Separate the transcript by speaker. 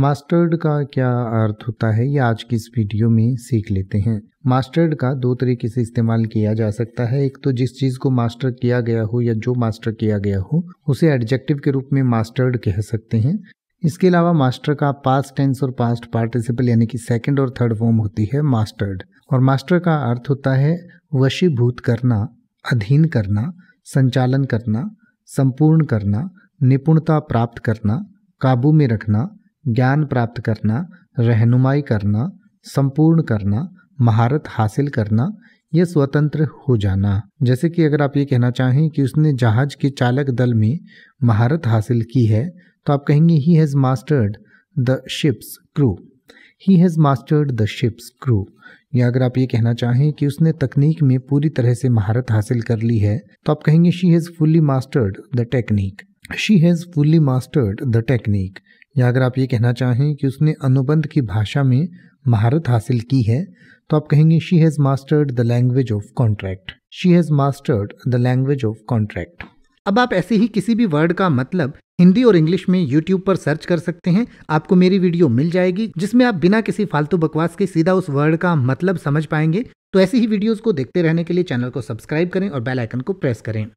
Speaker 1: mastered का क्या अर्थ होता है ये आज की इस वीडियो में सीख लेते हैं मास्टर्ड का दो तरीके से इस्तेमाल किया जा सकता है एक तो जिस चीज़ को मास्टर किया गया हो या जो मास्टर किया गया हो उसे एडजेक्टिव के रूप में मास्टर्ड कह सकते हैं इसके अलावा मास्टर का पास्ट टेंस और पास्ट पार्टिसिपल यानी कि सेकेंड और थर्ड फॉर्म होती है मास्टर्ड और मास्टर का अर्थ होता है वशीभूत करना अधीन करना संचालन करना संपूर्ण करना निपुणता प्राप्त करना काबू में रखना ज्ञान प्राप्त करना रहनुमाई करना संपूर्ण करना महारत हासिल करना यह स्वतंत्र हो जाना जैसे कि अगर आप ये कहना चाहें कि उसने जहाज के चालक दल में महारत हासिल की है तो आप कहेंगे he has mastered the ship's crew he has mastered the ship's crew या अगर आप ये कहना चाहें कि उसने तकनीक में पूरी तरह से महारत हासिल कर ली है तो आप कहेंगे she has fully mastered the technique she has fully mastered the technique या अगर आप ये कहना चाहें कि उसने अनुबंध की भाषा में महारत हासिल की है तो आप कहेंगे she has mastered the language of contract she has mastered the language of contract अब आप ऐसे ही किसी भी वर्ड का मतलब हिंदी और इंग्लिश में यूट्यूब पर सर्च कर सकते हैं आपको मेरी वीडियो मिल जाएगी जिसमें आप बिना किसी फालतू बकवास के सीधा उस वर्ड का मतलब समझ पाएंगे तो ऐसी ही वीडियोस को देखते रहने के लिए चैनल को सब्सक्राइब करें और बेल आइकन को प्रेस करें